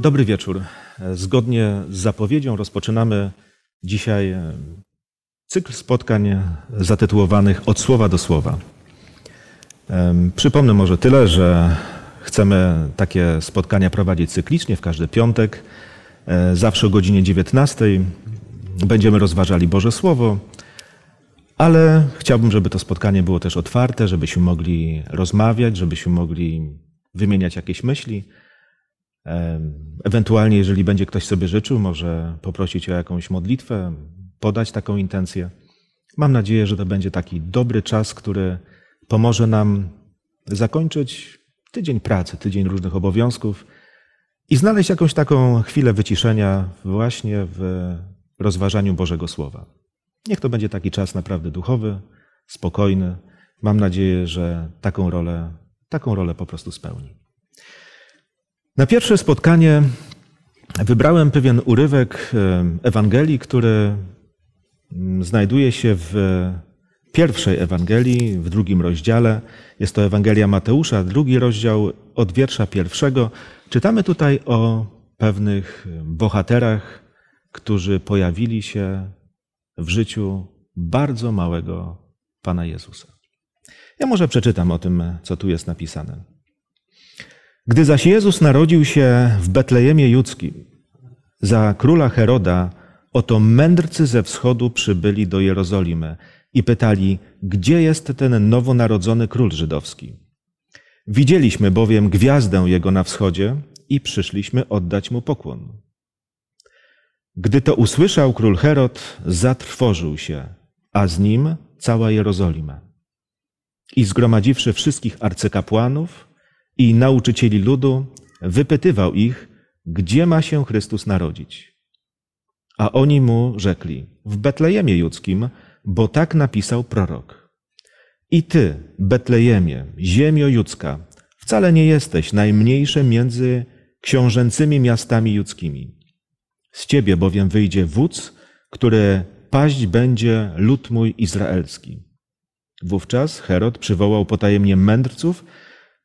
Dobry wieczór. Zgodnie z zapowiedzią rozpoczynamy dzisiaj e, cykl spotkań zatytułowanych Od słowa do słowa. Przypomnę może tyle, że chcemy takie spotkania prowadzić cyklicznie w każdy piątek, e, zawsze o godzinie 19. Będziemy rozważali Boże Słowo, ale chciałbym, żeby to spotkanie było też otwarte, żebyśmy mogli rozmawiać, żebyśmy mogli wymieniać jakieś myśli. Ewentualnie, jeżeli będzie ktoś sobie życzył, może poprosić o jakąś modlitwę, podać taką intencję. Mam nadzieję, że to będzie taki dobry czas, który pomoże nam zakończyć tydzień pracy, tydzień różnych obowiązków i znaleźć jakąś taką chwilę wyciszenia właśnie w rozważaniu Bożego Słowa. Niech to będzie taki czas naprawdę duchowy, spokojny. Mam nadzieję, że taką rolę, taką rolę po prostu spełni. Na pierwsze spotkanie wybrałem pewien urywek Ewangelii, który mm, znajduje się w pierwszej Ewangelii, w drugim rozdziale. Jest to Ewangelia Mateusza, drugi rozdział od wiersza pierwszego. Czytamy tutaj o pewnych bohaterach, którzy pojawili się w życiu bardzo małego Pana Jezusa. Ja może przeczytam o tym, co tu jest napisane. Gdy zaś Jezus narodził się w Betlejemie Judzkim, za króla Heroda, oto mędrcy ze wschodu przybyli do Jerozolimy i pytali, gdzie jest ten nowonarodzony król żydowski. Widzieliśmy bowiem gwiazdę jego na wschodzie i przyszliśmy oddać mu pokłon. Gdy to usłyszał król Herod, zatrwożył się, a z nim cała Jerozolima. I zgromadziwszy wszystkich arcykapłanów, i nauczycieli ludu, wypytywał ich, gdzie ma się Chrystus narodzić. A oni mu rzekli: W Betlejemie Judzkim, bo tak napisał prorok. I ty, Betlejemie, ziemio judzka, wcale nie jesteś najmniejsze między książęcymi miastami judzkimi. Z ciebie bowiem wyjdzie wódz, który paść będzie lud mój izraelski. Wówczas Herod przywołał potajemnie mędrców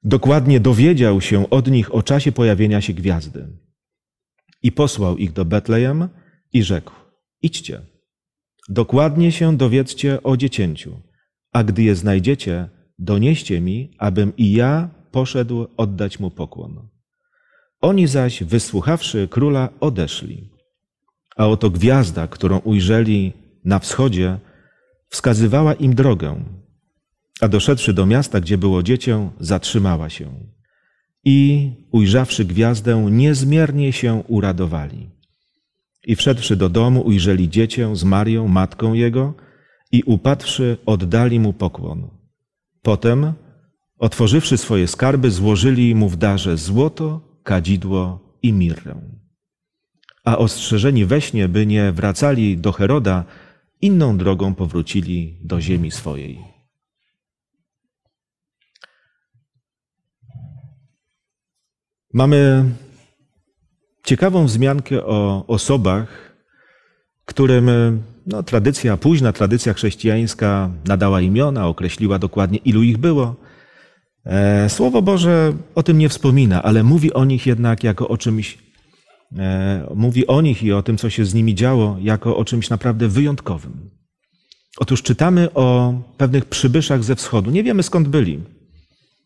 Dokładnie dowiedział się od nich o czasie pojawienia się gwiazdy. I posłał ich do Betlejem i rzekł: Idźcie, dokładnie się dowiedzcie o dziecięciu, a gdy je znajdziecie, donieście mi, abym i ja poszedł oddać mu pokłon. Oni zaś, wysłuchawszy króla, odeszli. A oto gwiazda, którą ujrzeli na wschodzie, wskazywała im drogę, a doszedłszy do miasta, gdzie było dziecię, zatrzymała się. I ujrzawszy gwiazdę, niezmiernie się uradowali. I wszedłszy do domu, ujrzeli dziecię z Marią, matką jego, i upadwszy, oddali mu pokłon. Potem, otworzywszy swoje skarby, złożyli mu w darze złoto, kadzidło i mirrę. A ostrzeżeni we śnie, by nie wracali do Heroda, inną drogą powrócili do ziemi swojej. Mamy ciekawą wzmiankę o osobach, którym no, tradycja, późna tradycja chrześcijańska nadała imiona, określiła dokładnie, ilu ich było. E, Słowo Boże o tym nie wspomina, ale mówi o nich jednak jako o czymś, e, mówi o nich i o tym, co się z nimi działo, jako o czymś naprawdę wyjątkowym. Otóż czytamy o pewnych przybyszach ze wschodu. Nie wiemy skąd byli.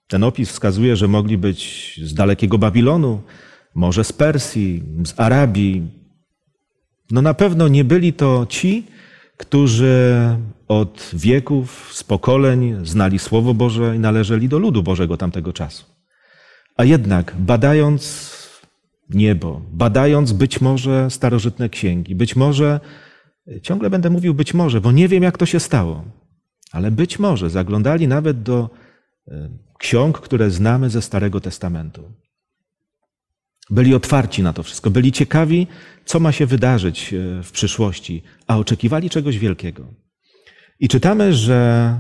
Ten opis wskazuje, że mogli być z dalekiego Babilonu, może z Persji, z Arabii. No na pewno nie byli to ci, którzy od wieków, z pokoleń znali Słowo Boże i należeli do ludu Bożego tamtego czasu. A jednak badając niebo, badając być może starożytne księgi, być może, ciągle będę mówił być może, bo nie wiem jak to się stało, ale być może zaglądali nawet do ksiąg, które znamy ze Starego Testamentu. Byli otwarci na to wszystko, byli ciekawi, co ma się wydarzyć e, w przyszłości, a oczekiwali czegoś wielkiego. I czytamy, że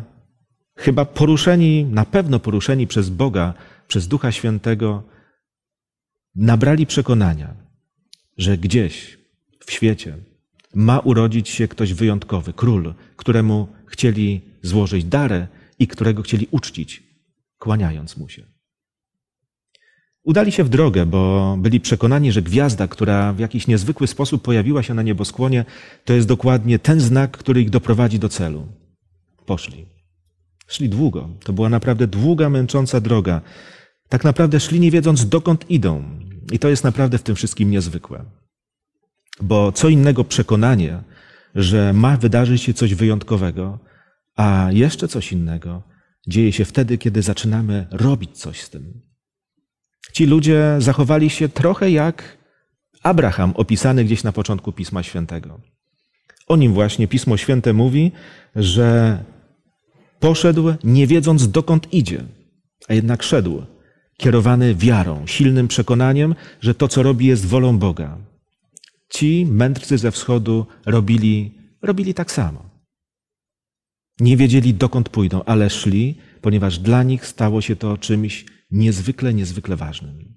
chyba poruszeni, na pewno poruszeni przez Boga, przez Ducha Świętego, nabrali przekonania, że gdzieś w świecie ma urodzić się ktoś wyjątkowy, król, któremu chcieli złożyć darę i którego chcieli uczcić kłaniając mu się. Udali się w drogę, bo byli przekonani, że gwiazda, która w jakiś niezwykły sposób pojawiła się na nieboskłonie, to jest dokładnie ten znak, który ich doprowadzi do celu. Poszli. Szli długo. To była naprawdę długa, męcząca droga. Tak naprawdę szli nie wiedząc, dokąd idą. I to jest naprawdę w tym wszystkim niezwykłe. Bo co innego przekonanie, że ma wydarzyć się coś wyjątkowego, a jeszcze coś innego dzieje się wtedy, kiedy zaczynamy robić coś z tym. Ci ludzie zachowali się trochę jak Abraham, opisany gdzieś na początku Pisma Świętego. O nim właśnie Pismo Święte mówi, że poszedł nie wiedząc dokąd idzie, a jednak szedł, kierowany wiarą, silnym przekonaniem, że to, co robi, jest wolą Boga. Ci mędrcy ze wschodu robili, robili tak samo. Nie wiedzieli dokąd pójdą, ale szli, ponieważ dla nich stało się to czymś niezwykle, niezwykle ważnym.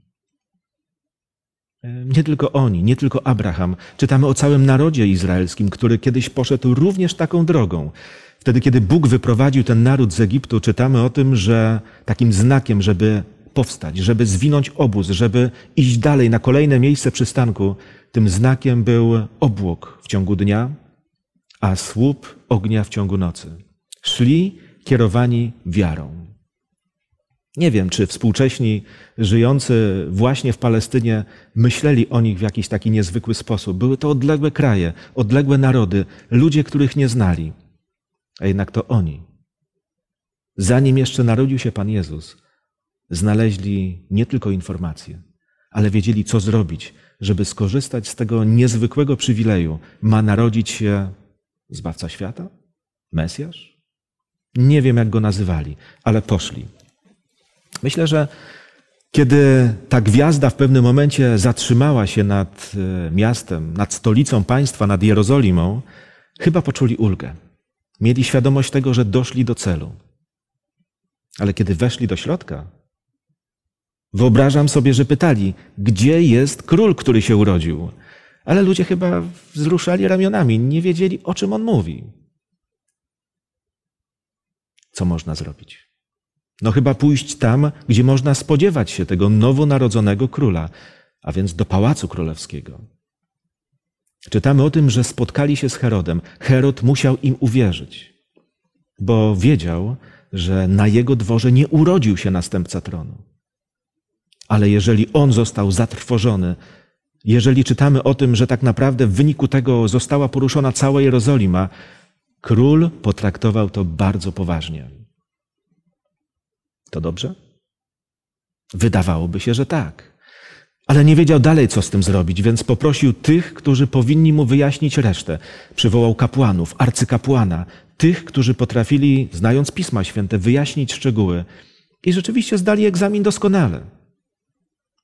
E, nie tylko oni, nie tylko Abraham. Czytamy o całym narodzie izraelskim, który kiedyś poszedł również taką drogą. Wtedy, kiedy Bóg wyprowadził ten naród z Egiptu, czytamy o tym, że takim znakiem, żeby powstać, żeby zwinąć obóz, żeby iść dalej na kolejne miejsce przystanku, tym znakiem był obłok w ciągu dnia, a słup ognia w ciągu nocy. Szli kierowani wiarą. Nie wiem, czy współcześni żyjący właśnie w Palestynie myśleli o nich w jakiś taki niezwykły sposób. Były to odległe kraje, odległe narody, ludzie, których nie znali. A jednak to oni, zanim jeszcze narodził się Pan Jezus, znaleźli nie tylko informacje, ale wiedzieli, co zrobić, żeby skorzystać z tego niezwykłego przywileju. Ma narodzić się Zbawca świata? Mesjasz? Nie wiem, jak go nazywali, ale poszli. Myślę, że kiedy ta gwiazda w pewnym momencie zatrzymała się nad e, miastem, nad stolicą państwa, nad Jerozolimą, chyba poczuli ulgę. Mieli świadomość tego, że doszli do celu. Ale kiedy weszli do środka, wyobrażam sobie, że pytali, gdzie jest król, który się urodził? Ale ludzie chyba wzruszali ramionami, nie wiedzieli, o czym on mówi co można zrobić? No chyba pójść tam, gdzie można spodziewać się tego nowonarodzonego króla, a więc do pałacu królewskiego. Czytamy o tym, że spotkali się z Herodem. Herod musiał im uwierzyć, bo wiedział, że na jego dworze nie urodził się następca tronu. Ale jeżeli on został zatrwożony, jeżeli czytamy o tym, że tak naprawdę w wyniku tego została poruszona cała Jerozolima, Król potraktował to bardzo poważnie. To dobrze? Wydawałoby się, że tak. Ale nie wiedział dalej, co z tym zrobić, więc poprosił tych, którzy powinni mu wyjaśnić resztę. Przywołał kapłanów, arcykapłana, tych, którzy potrafili, znając Pisma Święte, wyjaśnić szczegóły. I rzeczywiście zdali egzamin doskonale.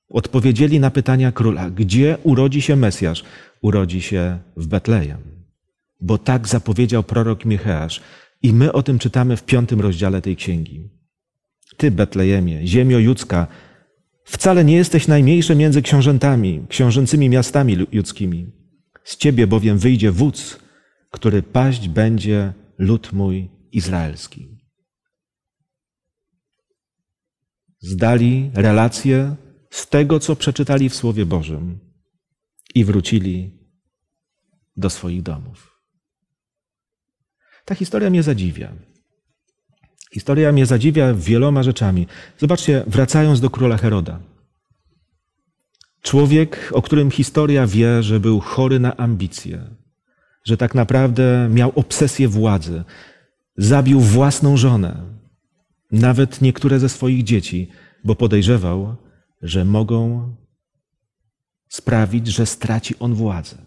Odpowiedzieli na pytania króla, gdzie urodzi się Mesjasz? Urodzi się w Betlejem bo tak zapowiedział prorok Miecheasz. I my o tym czytamy w piątym rozdziale tej księgi. Ty, Betlejemie, ziemio judzka, wcale nie jesteś najmniejszy między książętami, książęcymi miastami judzkimi. Z ciebie bowiem wyjdzie wódz, który paść będzie lud mój izraelski. Zdali relację z tego, co przeczytali w Słowie Bożym i wrócili do swoich domów. Ta historia mnie zadziwia. Historia mnie zadziwia wieloma rzeczami. Zobaczcie, wracając do króla Heroda. Człowiek, o którym historia wie, że był chory na ambicje, że tak naprawdę miał obsesję władzy, zabił własną żonę, nawet niektóre ze swoich dzieci, bo podejrzewał, że mogą sprawić, że straci on władzę.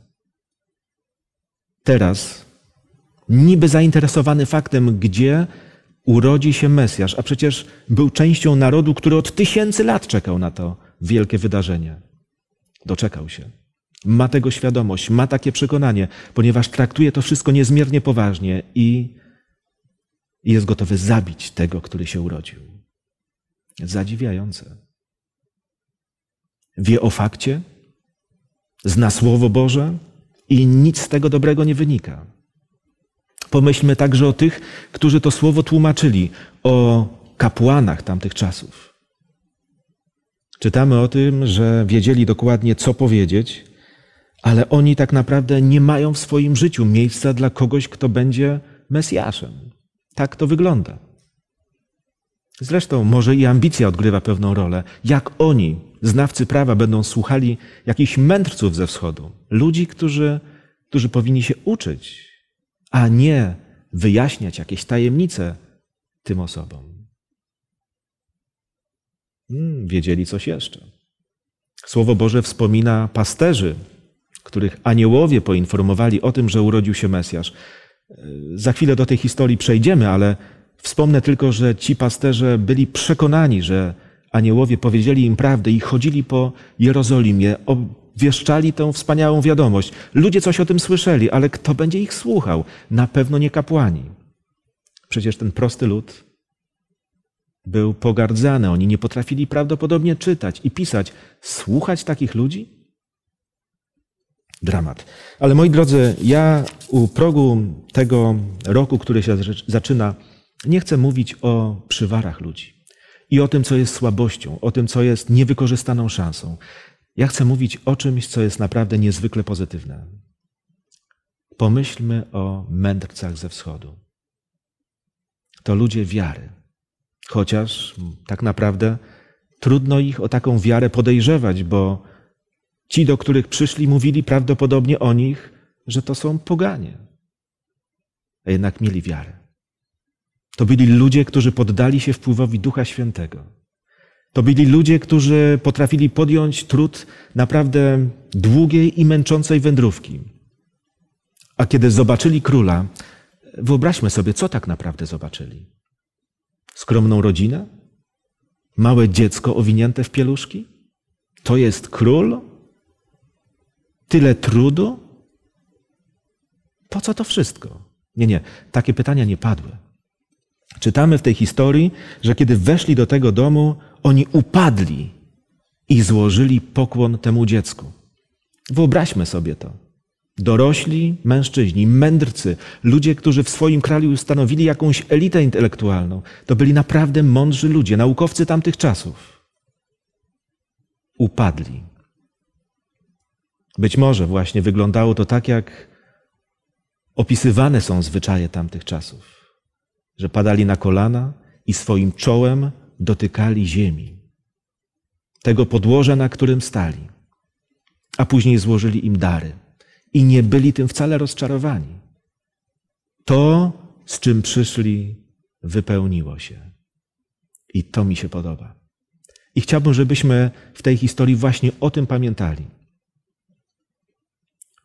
Teraz niby zainteresowany faktem, gdzie urodzi się Mesjasz, a przecież był częścią narodu, który od tysięcy lat czekał na to wielkie wydarzenie. Doczekał się. Ma tego świadomość, ma takie przekonanie, ponieważ traktuje to wszystko niezmiernie poważnie i jest gotowy zabić tego, który się urodził. Zadziwiające. Wie o fakcie, zna Słowo Boże i nic z tego dobrego nie wynika. Pomyślmy także o tych, którzy to słowo tłumaczyli, o kapłanach tamtych czasów. Czytamy o tym, że wiedzieli dokładnie, co powiedzieć, ale oni tak naprawdę nie mają w swoim życiu miejsca dla kogoś, kto będzie Mesjaszem. Tak to wygląda. Zresztą może i ambicja odgrywa pewną rolę. Jak oni, znawcy prawa, będą słuchali jakichś mędrców ze wschodu, ludzi, którzy, którzy powinni się uczyć, a nie wyjaśniać jakieś tajemnice tym osobom. Hmm, wiedzieli coś jeszcze. Słowo Boże wspomina pasterzy, których aniołowie poinformowali o tym, że urodził się Mesjasz. Za chwilę do tej historii przejdziemy, ale wspomnę tylko, że ci pasterze byli przekonani, że aniołowie powiedzieli im prawdę i chodzili po Jerozolimie, wieszczali tę wspaniałą wiadomość. Ludzie coś o tym słyszeli, ale kto będzie ich słuchał? Na pewno nie kapłani. Przecież ten prosty lud był pogardzany. Oni nie potrafili prawdopodobnie czytać i pisać. Słuchać takich ludzi? Dramat. Ale moi drodzy, ja u progu tego roku, który się zaczyna, nie chcę mówić o przywarach ludzi i o tym, co jest słabością, o tym, co jest niewykorzystaną szansą. Ja chcę mówić o czymś, co jest naprawdę niezwykle pozytywne. Pomyślmy o mędrcach ze wschodu. To ludzie wiary. Chociaż tak naprawdę trudno ich o taką wiarę podejrzewać, bo ci, do których przyszli, mówili prawdopodobnie o nich, że to są poganie. A jednak mieli wiarę. To byli ludzie, którzy poddali się wpływowi Ducha Świętego to byli ludzie, którzy potrafili podjąć trud naprawdę długiej i męczącej wędrówki. A kiedy zobaczyli króla, wyobraźmy sobie, co tak naprawdę zobaczyli. Skromną rodzinę? Małe dziecko owinięte w pieluszki? To jest król? Tyle trudu? Po co to wszystko? Nie, nie, takie pytania nie padły. Czytamy w tej historii, że kiedy weszli do tego domu, oni upadli i złożyli pokłon temu dziecku. Wyobraźmy sobie to. Dorośli mężczyźni, mędrcy, ludzie, którzy w swoim kraju ustanowili jakąś elitę intelektualną, to byli naprawdę mądrzy ludzie, naukowcy tamtych czasów. Upadli. Być może właśnie wyglądało to tak, jak opisywane są zwyczaje tamtych czasów że padali na kolana i swoim czołem dotykali ziemi, tego podłoża, na którym stali, a później złożyli im dary i nie byli tym wcale rozczarowani. To, z czym przyszli, wypełniło się. I to mi się podoba. I chciałbym, żebyśmy w tej historii właśnie o tym pamiętali.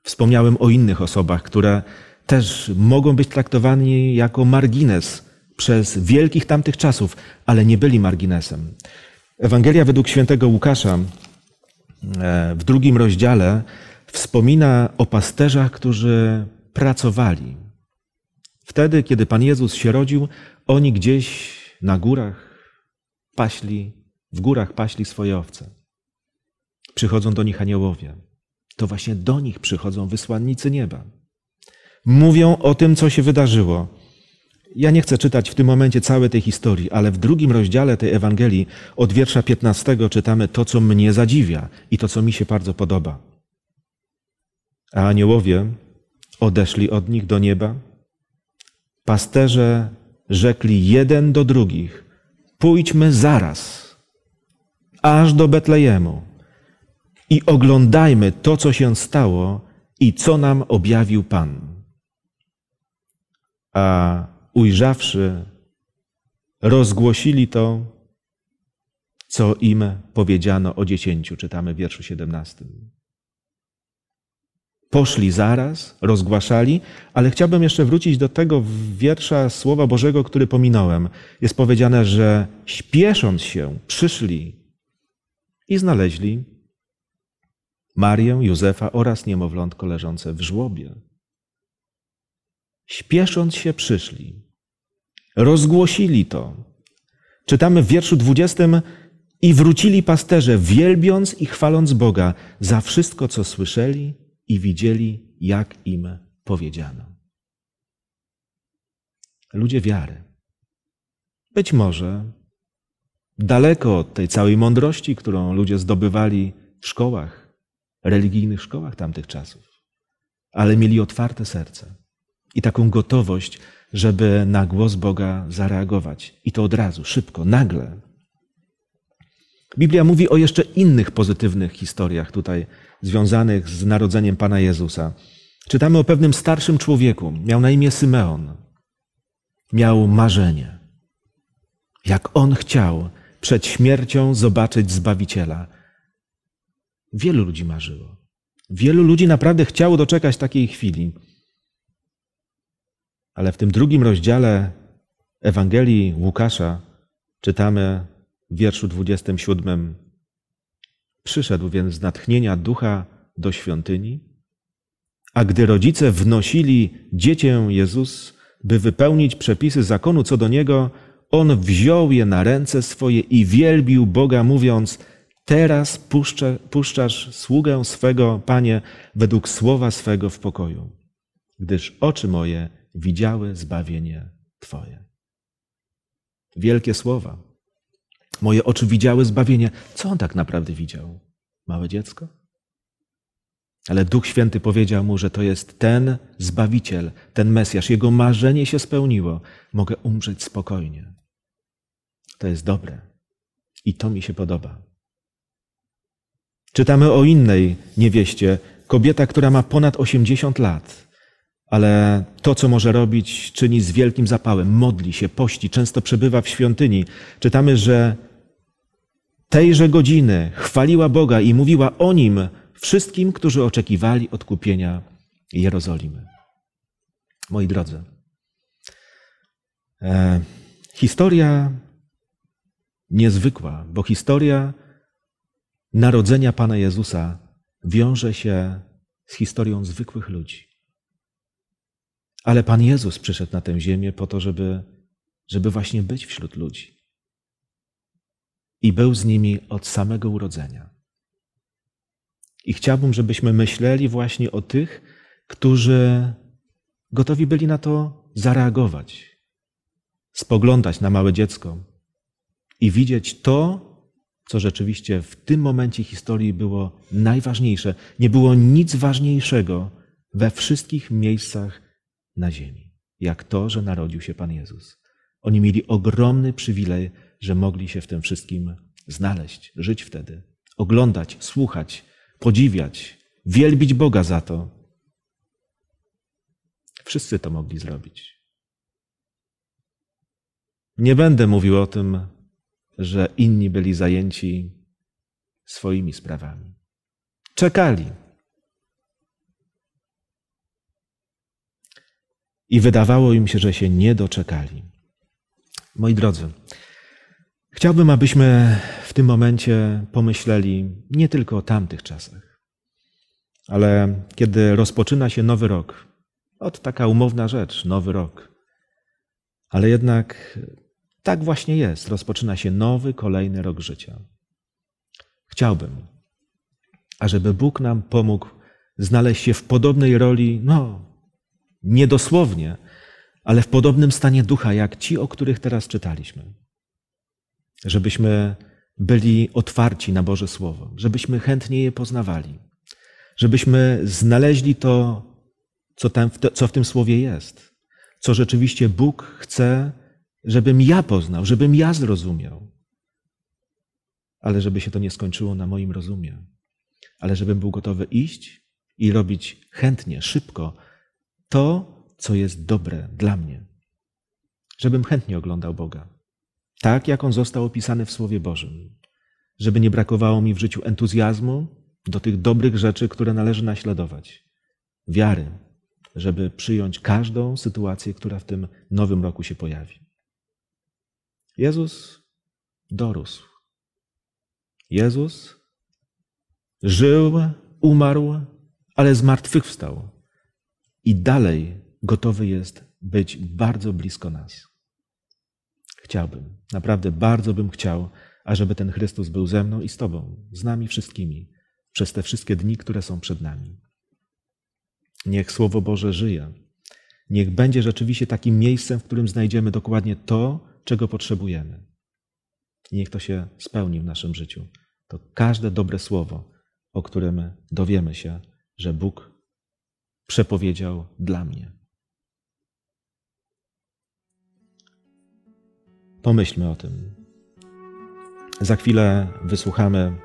Wspomniałem o innych osobach, które też mogą być traktowani jako margines przez wielkich tamtych czasów, ale nie byli marginesem. Ewangelia według świętego Łukasza e, w drugim rozdziale wspomina o pasterzach, którzy pracowali. Wtedy, kiedy Pan Jezus się rodził, oni gdzieś na górach paśli, w górach paśli swoje owce. Przychodzą do nich aniołowie. To właśnie do nich przychodzą wysłannicy nieba. Mówią o tym, co się wydarzyło. Ja nie chcę czytać w tym momencie całej tej historii, ale w drugim rozdziale tej Ewangelii od wiersza 15 czytamy to, co mnie zadziwia i to, co mi się bardzo podoba. A aniołowie odeszli od nich do nieba. Pasterze rzekli jeden do drugich: Pójdźmy zaraz, aż do Betlejemu i oglądajmy to, co się stało i co nam objawił Pan. A ujrzawszy, rozgłosili to, co im powiedziano o dziesięciu, czytamy w wierszu 17. Poszli zaraz, rozgłaszali, ale chciałbym jeszcze wrócić do tego wiersza Słowa Bożego, który pominąłem. Jest powiedziane, że śpiesząc się, przyszli i znaleźli Marię, Józefa oraz niemowlątko leżące w żłobie. Śpiesząc się, przyszli. Rozgłosili to. Czytamy w wierszu 20 i wrócili pasterze, wielbiąc i chwaląc Boga za wszystko, co słyszeli i widzieli, jak im powiedziano. Ludzie wiary. Być może daleko od tej całej mądrości, którą ludzie zdobywali w szkołach, religijnych szkołach tamtych czasów, ale mieli otwarte serce i taką gotowość żeby na głos Boga zareagować. I to od razu, szybko, nagle. Biblia mówi o jeszcze innych pozytywnych historiach tutaj związanych z narodzeniem Pana Jezusa. Czytamy o pewnym starszym człowieku. Miał na imię Symeon. Miał marzenie. Jak on chciał przed śmiercią zobaczyć Zbawiciela. Wielu ludzi marzyło. Wielu ludzi naprawdę chciało doczekać takiej chwili. Ale w tym drugim rozdziale Ewangelii Łukasza czytamy w wierszu 27: Przyszedł więc z natchnienia ducha do świątyni, a gdy rodzice wnosili dziecię Jezus, by wypełnić przepisy zakonu co do niego, on wziął je na ręce swoje i wielbił Boga, mówiąc: Teraz puszczę, puszczasz sługę swego, panie, według słowa swego w pokoju, gdyż oczy moje widziały zbawienie Twoje. Wielkie słowa. Moje oczy widziały zbawienie. Co on tak naprawdę widział? Małe dziecko? Ale Duch Święty powiedział mu, że to jest ten Zbawiciel, ten Mesjasz. Jego marzenie się spełniło. Mogę umrzeć spokojnie. To jest dobre. I to mi się podoba. Czytamy o innej niewieście, kobieta, która ma ponad 80 lat ale to, co może robić, czyni z wielkim zapałem. Modli się, pości, często przebywa w świątyni. Czytamy, że tejże godziny chwaliła Boga i mówiła o nim wszystkim, którzy oczekiwali odkupienia Jerozolimy. Moi drodzy, e, historia niezwykła, bo historia narodzenia Pana Jezusa wiąże się z historią zwykłych ludzi ale Pan Jezus przyszedł na tę ziemię po to, żeby, żeby właśnie być wśród ludzi. I był z nimi od samego urodzenia. I chciałbym, żebyśmy myśleli właśnie o tych, którzy gotowi byli na to zareagować, spoglądać na małe dziecko i widzieć to, co rzeczywiście w tym momencie historii było najważniejsze. Nie było nic ważniejszego we wszystkich miejscach na ziemi, jak to, że narodził się Pan Jezus. Oni mieli ogromny przywilej, że mogli się w tym wszystkim znaleźć, żyć wtedy, oglądać, słuchać, podziwiać, wielbić Boga za to. Wszyscy to mogli zrobić. Nie będę mówił o tym, że inni byli zajęci swoimi sprawami. Czekali, i wydawało im się, że się nie doczekali. Moi drodzy, chciałbym, abyśmy w tym momencie pomyśleli nie tylko o tamtych czasach, ale kiedy rozpoczyna się nowy rok, od taka umowna rzecz, nowy rok, ale jednak tak właśnie jest, rozpoczyna się nowy, kolejny rok życia. Chciałbym, ażeby Bóg nam pomógł znaleźć się w podobnej roli, no, niedosłownie, ale w podobnym stanie ducha, jak ci, o których teraz czytaliśmy. Żebyśmy byli otwarci na Boże Słowo, żebyśmy chętnie je poznawali, żebyśmy znaleźli to, co, tam, co w tym Słowie jest, co rzeczywiście Bóg chce, żebym ja poznał, żebym ja zrozumiał, ale żeby się to nie skończyło na moim rozumie, ale żebym był gotowy iść i robić chętnie, szybko, to, co jest dobre dla mnie. Żebym chętnie oglądał Boga, tak jak on został opisany w Słowie Bożym. Żeby nie brakowało mi w życiu entuzjazmu do tych dobrych rzeczy, które należy naśladować. Wiary, żeby przyjąć każdą sytuację, która w tym nowym roku się pojawi. Jezus dorósł. Jezus żył, umarł, ale zmartwychwstał i dalej gotowy jest być bardzo blisko nas. Chciałbym, naprawdę bardzo bym chciał, ażeby ten Chrystus był ze mną i z Tobą, z nami wszystkimi, przez te wszystkie dni, które są przed nami. Niech Słowo Boże żyje. Niech będzie rzeczywiście takim miejscem, w którym znajdziemy dokładnie to, czego potrzebujemy. I niech to się spełni w naszym życiu. To każde dobre słowo, o którym dowiemy się, że Bóg przepowiedział dla mnie. Pomyślmy o tym. Za chwilę wysłuchamy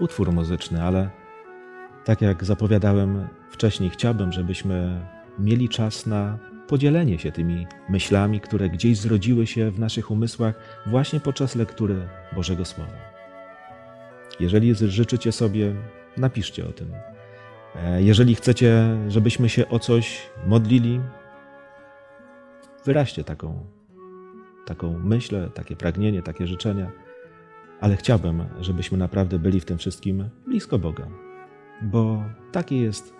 utwór muzyczny, ale tak jak zapowiadałem wcześniej, chciałbym, żebyśmy mieli czas na podzielenie się tymi myślami, które gdzieś zrodziły się w naszych umysłach właśnie podczas lektury Bożego Słowa. Jeżeli życzycie sobie, napiszcie o tym E, jeżeli chcecie, żebyśmy się o coś modlili, wyraźcie taką, taką myśl, takie pragnienie, takie życzenia, ale chciałbym, żebyśmy naprawdę byli w tym wszystkim blisko Boga, bo takie jest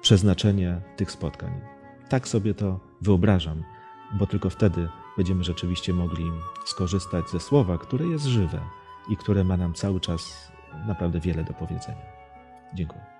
przeznaczenie tych spotkań. Tak sobie to wyobrażam, bo tylko wtedy będziemy rzeczywiście mogli skorzystać ze słowa, które jest żywe i które ma nam cały czas naprawdę wiele do powiedzenia. Dziękuję.